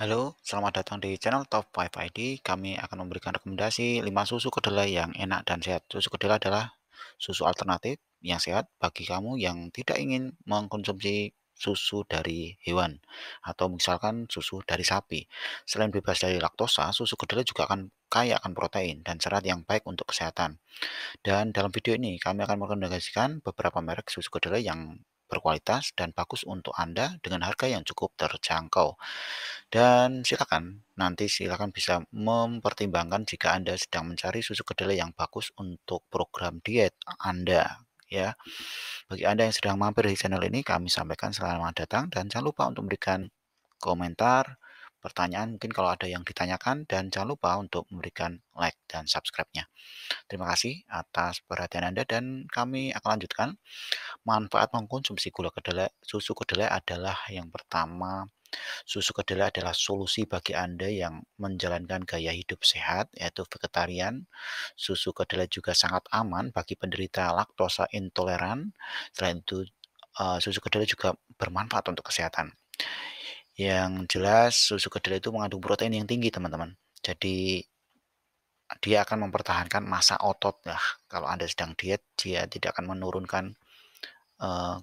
Halo, selamat datang di channel Top 5 ID. Kami akan memberikan rekomendasi 5 susu kedelai yang enak dan sehat. Susu kedelai adalah susu alternatif yang sehat bagi kamu yang tidak ingin mengkonsumsi susu dari hewan atau misalkan susu dari sapi. Selain bebas dari laktosa, susu kedelai juga akan kaya akan protein dan serat yang baik untuk kesehatan. Dan dalam video ini kami akan merekomendasikan beberapa merek susu kedelai yang berkualitas dan bagus untuk Anda dengan harga yang cukup terjangkau. Dan silakan nanti silakan bisa mempertimbangkan jika Anda sedang mencari susu kedelai yang bagus untuk program diet Anda ya. Bagi Anda yang sedang mampir di channel ini kami sampaikan selamat datang dan jangan lupa untuk memberikan komentar, pertanyaan mungkin kalau ada yang ditanyakan dan jangan lupa untuk memberikan like dan subscribe-nya. Terima kasih atas perhatian Anda dan kami akan lanjutkan. Manfaat mengkonsumsi gula kedelai, susu kedelai adalah yang pertama Susu kedelai adalah solusi bagi Anda yang menjalankan gaya hidup sehat, yaitu vegetarian. Susu kedelai juga sangat aman bagi penderita laktosa intoleran. Selain itu, eh, susu kedelai juga bermanfaat untuk kesehatan yang jelas susu kedelai itu mengandung protein yang tinggi teman-teman jadi dia akan mempertahankan masa otot lah kalau anda sedang diet dia tidak akan menurunkan uh,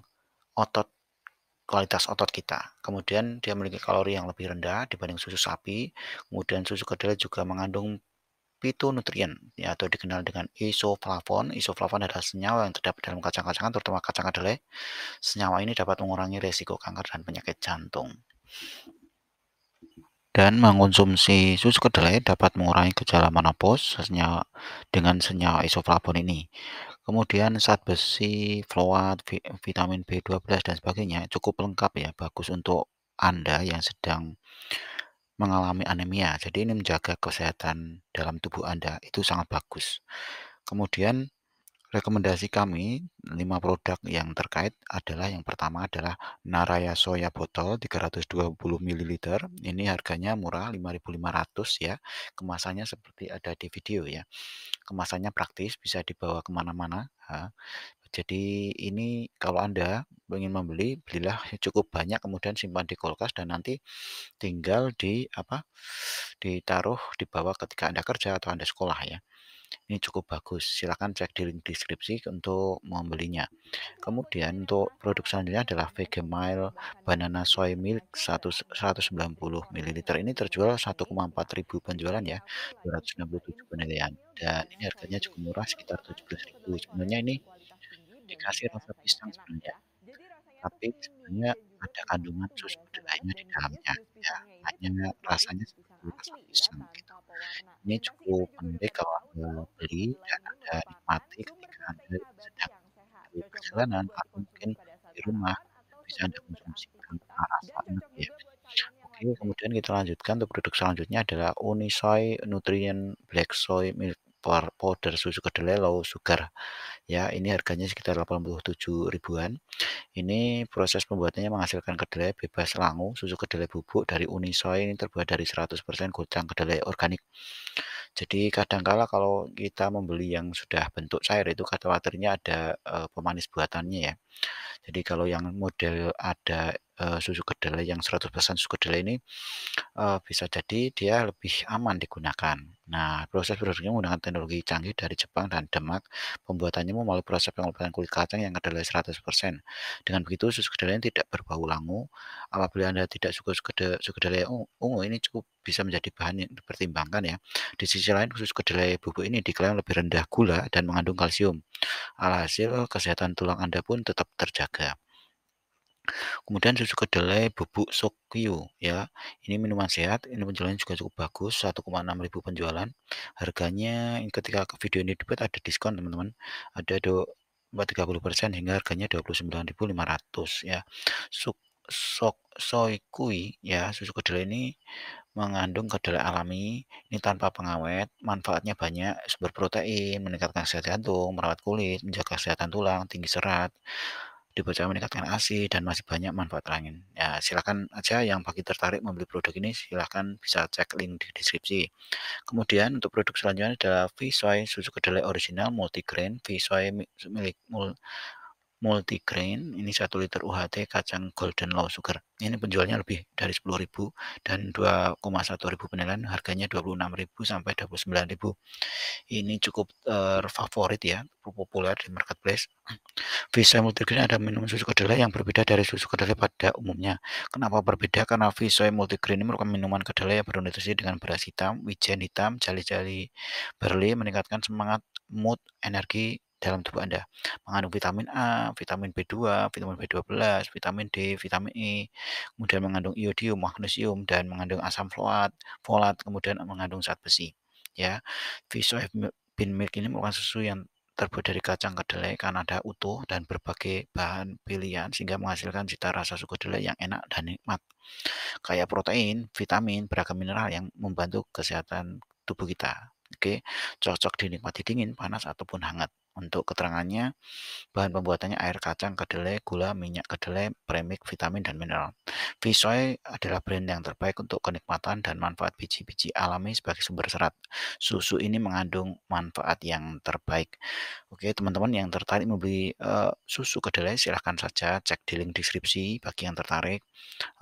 otot kualitas otot kita kemudian dia memiliki kalori yang lebih rendah dibanding susu sapi kemudian susu kedelai juga mengandung phytonutrien ya, atau dikenal dengan isoflavon. Isoflavon adalah senyawa yang terdapat dalam kacang-kacangan terutama kacang kedelai. Senyawa ini dapat mengurangi resiko kanker dan penyakit jantung. Dan mengonsumsi susu kedelai dapat mengurangi gejala menopause dengan senyawa isoflavon ini. Kemudian zat besi, float, vitamin B12 dan sebagainya cukup lengkap ya, bagus untuk Anda yang sedang mengalami anemia. Jadi ini menjaga kesehatan dalam tubuh Anda itu sangat bagus. Kemudian rekomendasi kami 5 produk yang terkait adalah yang pertama adalah Naraya Soya Botol 320 ml. Ini harganya murah 5.500 ya. Kemasannya seperti ada di video ya. Kemasannya praktis bisa dibawa kemana-mana. Jadi ini kalau Anda ingin membeli, belilah cukup banyak kemudian simpan di kulkas dan nanti tinggal di apa? ditaruh dibawa ketika Anda kerja atau Anda sekolah ya. Ini cukup bagus. Silahkan cek di link deskripsi untuk membelinya. Kemudian untuk produk selanjutnya adalah VG Mile Banana Soy Milk 100, 190 ml. Ini terjual 1,4 ribu penjualan ya, 267 penilaian. Dan ini harganya cukup murah sekitar 17 ribu. Sebenarnya ini dikasih rasa pisang sebenarnya tapi sebenarnya ada kandungan susu kedelainya di dalamnya ya hanya rasanya seperti rasa pisang Nah, ini cukup pendek kalau beli dan anda nikmati ketika anda sedang perjalanan atau mungkin di rumah bisa anda konsumsi tanpa asap. Iya. ya oke kemudian kita lanjutkan untuk produk selanjutnya adalah Unisoy Nutrient Black Soy Milk powder susu kedelai low sugar. Ya, ini harganya sekitar 87 ribuan. Ini proses pembuatannya menghasilkan kedelai bebas langu, susu kedelai bubuk dari Unisoy ini terbuat dari 100% gocang kedelai organik. Jadi kadangkala kalau kita membeli yang sudah bentuk cair itu kata waternya ada e, pemanis buatannya ya. Jadi kalau yang model ada Eh, susu kedelai yang 100% susu kedelai ini uh, bisa jadi dia lebih aman digunakan. Nah, proses produksinya menggunakan teknologi canggih dari Jepang dan Demak. Pembuatannya melalui proses pengolahan kulit kacang yang kedelai 100%. Dengan begitu, susu kedelai tidak berbau langu. Apabila Anda tidak suka susu kedelai ungu, ini cukup bisa menjadi bahan yang dipertimbangkan ya. Di sisi lain, susu kedelai bubuk ini diklaim lebih rendah gula dan mengandung kalsium. Alhasil, kesehatan tulang Anda pun tetap terjaga. Kemudian susu kedelai bubuk Sokyu ya. Ini minuman sehat, ini penjualannya juga cukup bagus, 1,6 ribu penjualan. Harganya ketika video ini dibuat ada diskon teman-teman. Ada 30% hingga harganya 29.500 ya. Sok sok soy kui ya susu kedelai ini mengandung kedelai alami ini tanpa pengawet manfaatnya banyak sumber protein meningkatkan kesehatan jantung merawat kulit menjaga kesehatan tulang tinggi serat di meningkatkan ASI dan masih banyak manfaat lain. Ya, silakan aja yang bagi tertarik membeli produk ini silakan bisa cek link di deskripsi. Kemudian untuk produk selanjutnya adalah Visoy susu kedelai original multigrain Visoy milik Multi multigrain ini satu liter UHT kacang golden low sugar ini penjualnya lebih dari 10.000 dan 2,1 ribu penilaian harganya 26.000 sampai 29.000 ini cukup uh, favorit ya populer di marketplace Visa multigrain ada minum susu kedelai yang berbeda dari susu kedelai pada umumnya kenapa berbeda karena Visa multigrain ini merupakan minuman kedelai yang bernutrisi dengan beras hitam wijen hitam jali-jali berli meningkatkan semangat mood energi dalam tubuh Anda. Mengandung vitamin A, vitamin B2, vitamin B12, vitamin D, vitamin E, kemudian mengandung iodium, magnesium dan mengandung asam folat, folat kemudian mengandung zat besi. Ya. Viso bean milk ini merupakan susu yang terbuat dari kacang kedelai karena ada utuh dan berbagai bahan pilihan sehingga menghasilkan cita rasa suku kedelai yang enak dan nikmat. Kayak protein, vitamin, beragam mineral yang membantu kesehatan tubuh kita. Oke, cocok dinikmati dingin, panas ataupun hangat. Untuk keterangannya, bahan pembuatannya air kacang, kedelai, gula, minyak kedelai, premik, vitamin dan mineral. Visoy adalah brand yang terbaik untuk kenikmatan dan manfaat biji-biji alami sebagai sumber serat. Susu ini mengandung manfaat yang terbaik. Oke, teman-teman yang tertarik membeli uh, susu kedelai silahkan saja cek di link deskripsi bagi yang tertarik.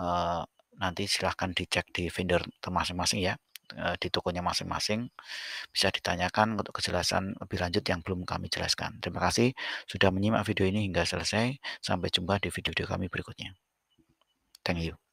Uh, nanti silahkan dicek di vendor masing-masing ya. Eh, di tokonya masing-masing bisa ditanyakan untuk kejelasan lebih lanjut yang belum kami jelaskan. Terima kasih sudah menyimak video ini hingga selesai. Sampai jumpa di video-video kami berikutnya. Thank you.